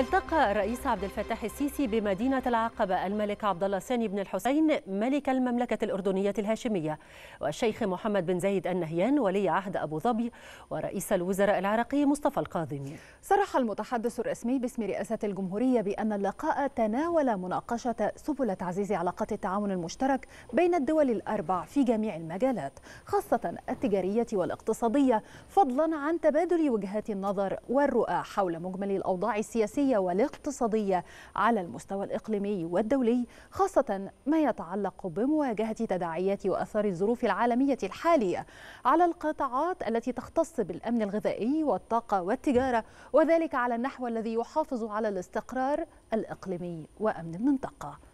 التقى الرئيس عبد الفتاح السيسي بمدينة العقبة الملك عبد الله الثاني بن الحسين ملك المملكة الأردنية الهاشمية والشيخ محمد بن زايد النهيان ولي عهد أبو ظبي ورئيس الوزراء العراقي مصطفى القاذمي. صرح المتحدث الرسمي باسم رئاسة الجمهورية بأن اللقاء تناول مناقشة سبل تعزيز علاقات التعاون المشترك بين الدول الأربع في جميع المجالات خاصة التجارية والاقتصادية فضلا عن تبادل وجهات النظر والرؤى حول مجمل الأوضاع السياسية السياسية والاقتصادية على المستوى الإقليمي والدولي خاصة ما يتعلق بمواجهة تداعيات وأثار الظروف العالمية الحالية على القطاعات التي تختص بالأمن الغذائي والطاقة والتجارة وذلك على النحو الذي يحافظ على الاستقرار الإقليمي وأمن المنطقة